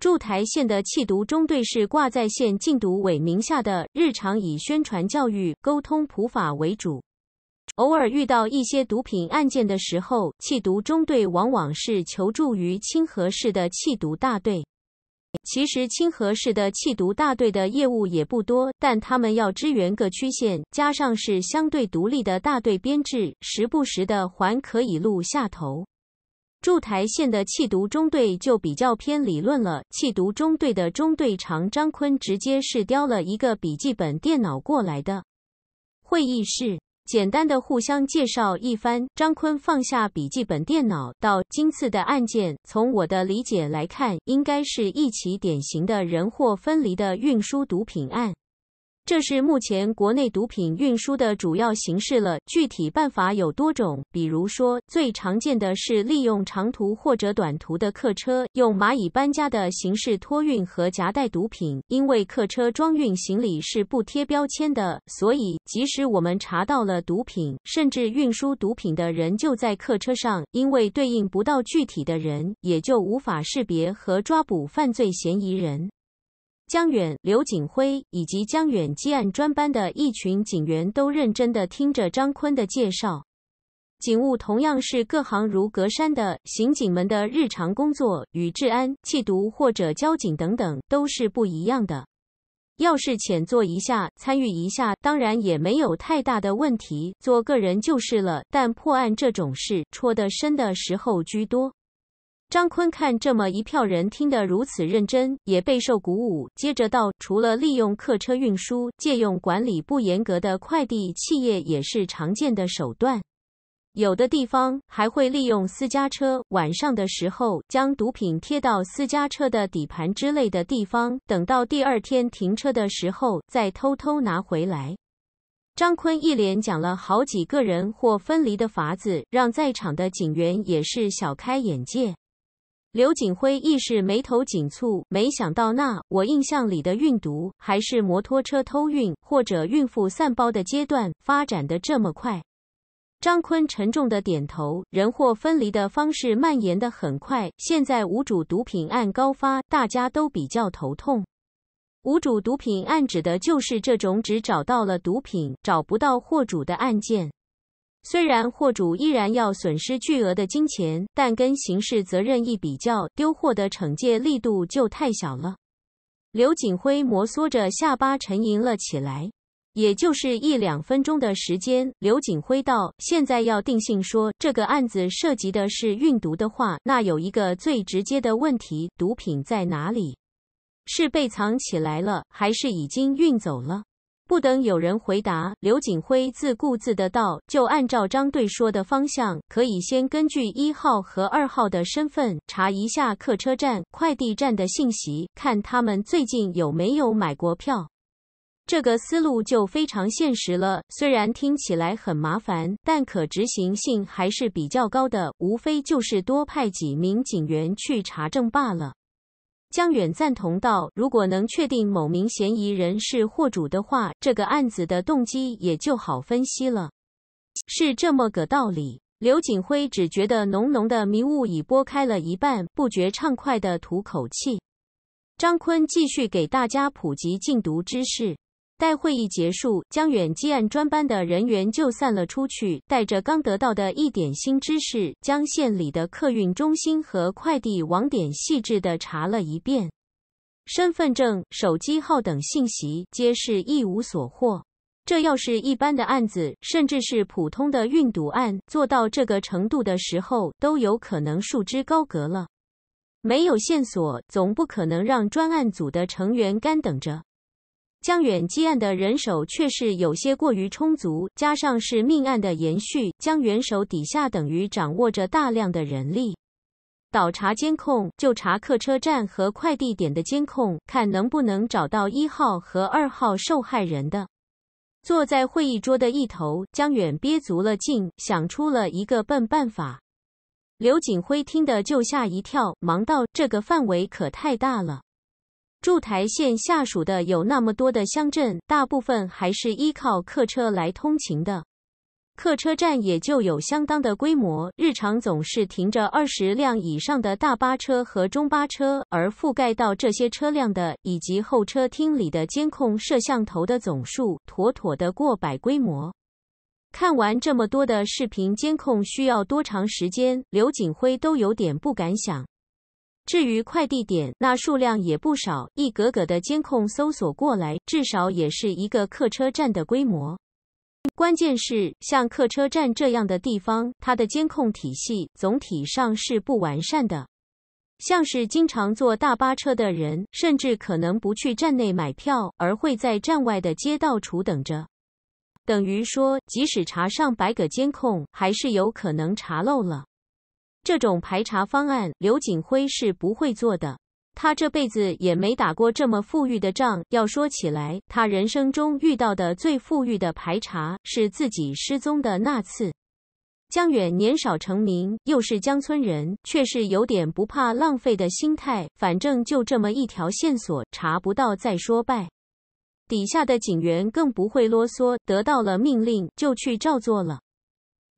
驻台县的缉毒中队是挂在线禁毒委名下的，日常以宣传教育、沟通普法为主，偶尔遇到一些毒品案件的时候，缉毒中队往往是求助于清河市的缉毒大队。其实清河市的缉毒大队的业务也不多，但他们要支援各区县，加上是相对独立的大队编制，时不时的还可以露下头。驻台县的气毒中队就比较偏理论了。气毒中队的中队长张坤直接是叼了一个笔记本电脑过来的。会议室简单的互相介绍一番，张坤放下笔记本电脑，到今次的案件，从我的理解来看，应该是一起典型的“人货分离”的运输毒品案。这是目前国内毒品运输的主要形式了。具体办法有多种，比如说，最常见的是利用长途或者短途的客车，用蚂蚁搬家的形式托运和夹带毒品。因为客车装运行李是不贴标签的，所以即使我们查到了毒品，甚至运输毒品的人就在客车上，因为对应不到具体的人，也就无法识别和抓捕犯罪嫌疑人。江远、刘景辉以及江远接案专班的一群警员都认真地听着张坤的介绍。警务同样是各行如隔山的，刑警们的日常工作与治安、缉毒或者交警等等都是不一样的。要是浅做一下、参与一下，当然也没有太大的问题，做个人就是了。但破案这种事，戳得深的时候居多。张坤看这么一票人听得如此认真，也备受鼓舞。接着道：“除了利用客车运输，借用管理不严格的快递企业也是常见的手段。有的地方还会利用私家车，晚上的时候将毒品贴到私家车的底盘之类的地方，等到第二天停车的时候再偷偷拿回来。”张坤一连讲了好几个人或分离的法子，让在场的警员也是小开眼界。刘景辉亦是眉头紧蹙，没想到那我印象里的运毒还是摩托车偷运或者孕妇散包的阶段，发展的这么快。张坤沉重的点头，人货分离的方式蔓延的很快，现在无主毒品案高发，大家都比较头痛。无主毒品案指的就是这种只找到了毒品，找不到货主的案件。虽然货主依然要损失巨额的金钱，但跟刑事责任一比较，丢货的惩戒力度就太小了。刘景辉摩挲着下巴，沉吟了起来。也就是一两分钟的时间，刘景辉道：“现在要定性说这个案子涉及的是运毒的话，那有一个最直接的问题：毒品在哪里？是被藏起来了，还是已经运走了？”不等有人回答，刘景辉自顾自的道：“就按照张队说的方向，可以先根据一号和二号的身份查一下客车站、快递站的信息，看他们最近有没有买过票。这个思路就非常现实了。虽然听起来很麻烦，但可执行性还是比较高的。无非就是多派几名警员去查证罢了。”江远赞同道：“如果能确定某名嫌疑人是货主的话，这个案子的动机也就好分析了，是这么个道理。”刘景辉只觉得浓浓的迷雾已拨开了一半，不觉畅快的吐口气。张坤继续给大家普及禁毒知识。待会议结束，将远基案专班的人员就散了出去，带着刚得到的一点新知识，将县里的客运中心和快递网点细致的查了一遍，身份证、手机号等信息皆是一无所获。这要是一般的案子，甚至是普通的运毒案，做到这个程度的时候，都有可能束之高阁了。没有线索，总不可能让专案组的成员干等着。江远接案的人手却是有些过于充足，加上是命案的延续，江远手底下等于掌握着大量的人力。倒查监控，就查客车站和快递点的监控，看能不能找到一号和二号受害人的。坐在会议桌的一头，江远憋足了劲，想出了一个笨办法。刘景辉听得就吓一跳，忙道：“这个范围可太大了。”驻台县下属的有那么多的乡镇，大部分还是依靠客车来通勤的，客车站也就有相当的规模，日常总是停着二十辆以上的大巴车和中巴车，而覆盖到这些车辆的以及候车厅里的监控摄像头的总数，妥妥的过百规模。看完这么多的视频监控，需要多长时间？刘景辉都有点不敢想。至于快递点，那数量也不少，一格格的监控搜索过来，至少也是一个客车站的规模。关键是，像客车站这样的地方，它的监控体系总体上是不完善的。像是经常坐大巴车的人，甚至可能不去站内买票，而会在站外的街道处等着。等于说，即使查上百个监控，还是有可能查漏了。这种排查方案，刘景辉是不会做的。他这辈子也没打过这么富裕的仗。要说起来，他人生中遇到的最富裕的排查，是自己失踪的那次。江远年少成名，又是江村人，却是有点不怕浪费的心态。反正就这么一条线索，查不到再说呗。底下的警员更不会啰嗦，得到了命令就去照做了。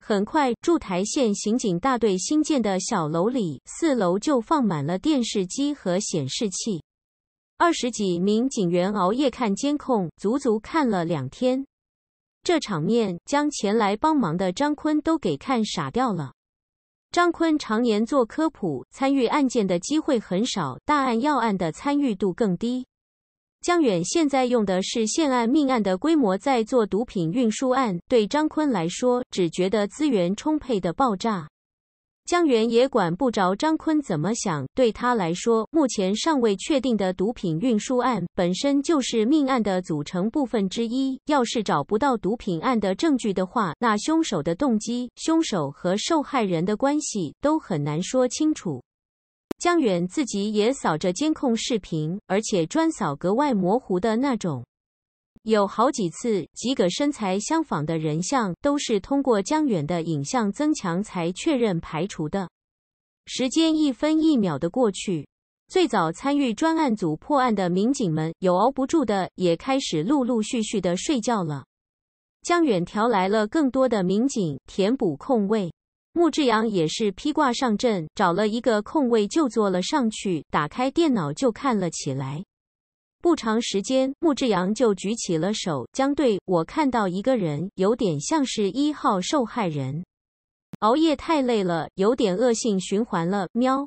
很快，驻台县刑警大队新建的小楼里，四楼就放满了电视机和显示器。二十几名警员熬夜看监控，足足看了两天。这场面将前来帮忙的张坤都给看傻掉了。张坤常年做科普，参与案件的机会很少，大案要案的参与度更低。江远现在用的是现案命案的规模在做毒品运输案，对张坤来说，只觉得资源充沛的爆炸。江远也管不着张坤怎么想，对他来说，目前尚未确定的毒品运输案本身就是命案的组成部分之一。要是找不到毒品案的证据的话，那凶手的动机、凶手和受害人的关系都很难说清楚。江远自己也扫着监控视频，而且专扫格外模糊的那种。有好几次，几个身材相仿的人像都是通过江远的影像增强才确认排除的。时间一分一秒的过去，最早参与专案组破案的民警们有熬不住的，也开始陆陆续续的睡觉了。江远调来了更多的民警填补空位。穆志阳也是披挂上阵，找了一个空位就坐了上去，打开电脑就看了起来。不长时间，穆志阳就举起了手，将队我看到一个人，有点像是一号受害人。熬夜太累了，有点恶性循环了。喵。